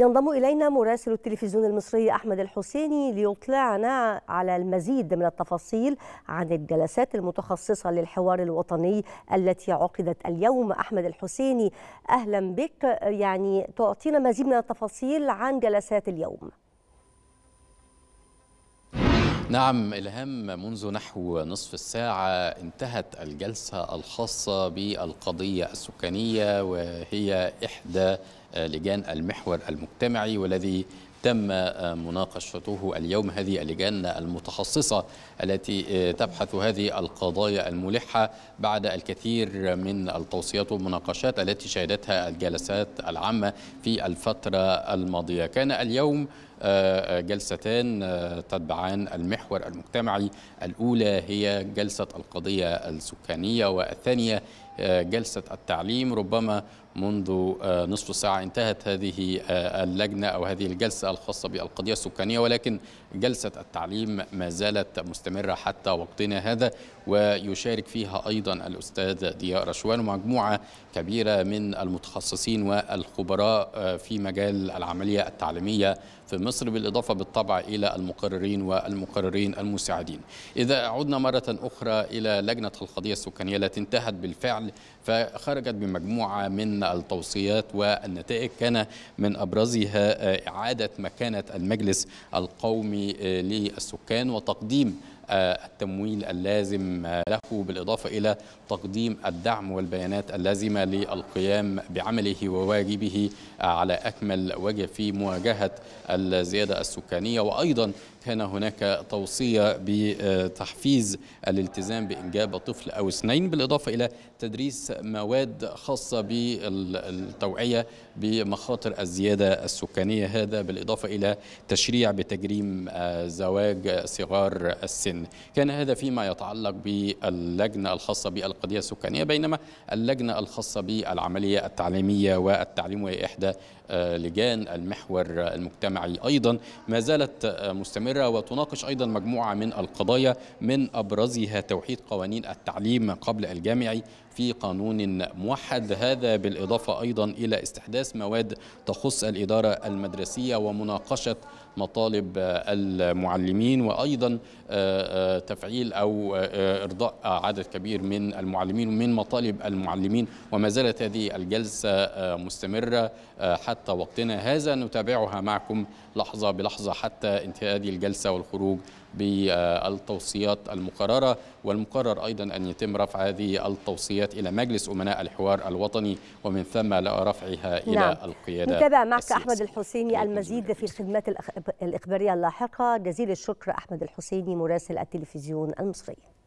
ينضم إلينا مراسل التلفزيون المصري أحمد الحسيني ليطلعنا على المزيد من التفاصيل عن الجلسات المتخصصة للحوار الوطني التي عقدت اليوم أحمد الحسيني أهلا بك يعني تعطينا مزيد من التفاصيل عن جلسات اليوم نعم إلهام منذ نحو نصف الساعة انتهت الجلسة الخاصة بالقضية السكانية وهي إحدى آه، لجان المحور المجتمعي والذي تم آه، مناقشته اليوم هذه اللجان المتخصصة التي آه، تبحث هذه القضايا الملحة بعد الكثير من التوصيات والمناقشات التي شهدتها الجلسات العامة في الفترة الماضية كان اليوم آه، آه، جلستان آه، تتبعان المحور المجتمعي الأولى هي جلسة القضية السكانية والثانية جلسة التعليم ربما منذ نصف ساعة انتهت هذه اللجنة أو هذه الجلسة الخاصة بالقضية السكانية ولكن جلسة التعليم ما زالت مستمرة حتى وقتنا هذا ويشارك فيها أيضا الأستاذ ضياء رشوان ومجموعة كبيرة من المتخصصين والخبراء في مجال العملية التعليمية في مصر بالإضافة بالطبع إلى المقررين والمقررين المساعدين إذا عدنا مرة أخرى إلى لجنة القضية السكانية التي انتهت بالفعل فخرجت بمجموعة من التوصيات والنتائج كان من أبرزها آه، إعادة مكانة المجلس القومي آه، للسكان وتقديم آه، التمويل اللازم آه، له بالإضافة إلى تقديم الدعم والبيانات اللازمة للقيام بعمله وواجبه آه، على أكمل وجه في مواجهة الزيادة السكانية وأيضا كان هناك توصية بتحفيز الالتزام بإنجاب طفل أو اثنين بالإضافة إلى تدريس مواد خاصة بالتوعية بمخاطر الزيادة السكانية هذا بالإضافة إلى تشريع بتجريم زواج صغار السن السن كان هذا فيما يتعلق باللجنة الخاصة بالقضية السكانية بينما اللجنة الخاصة بالعملية التعليمية والتعليم وهي إحدى آه، لجان المحور المجتمعي أيضا ما زالت آه، مستمرة وتناقش أيضا مجموعة من القضايا من أبرزها توحيد قوانين التعليم قبل الجامعي في قانون موحد هذا بالإضافة أيضا إلى استحداث مواد تخص الإدارة المدرسية ومناقشة مطالب المعلمين وأيضا آه، آه، تفعيل أو آه، إرضاء عدد كبير من المعلمين ومن مطالب المعلمين وما زالت هذه الجلسة مستمرة حتى وقتنا هذا نتابعها معكم لحظة بلحظة حتى انتهاء هذه الجلسة والخروج بالتوصيات المقررة والمقرر أيضا أن يتم رفع هذه التوصيات إلى مجلس أمناء الحوار الوطني ومن ثم رفعها إلى نعم. القيادة نتابع معك السياسة. أحمد الحسيني نعم. المزيد في الخدمات الإخبارية اللاحقة جزيل الشكر أحمد الحسيني مراسل التلفزيون المصري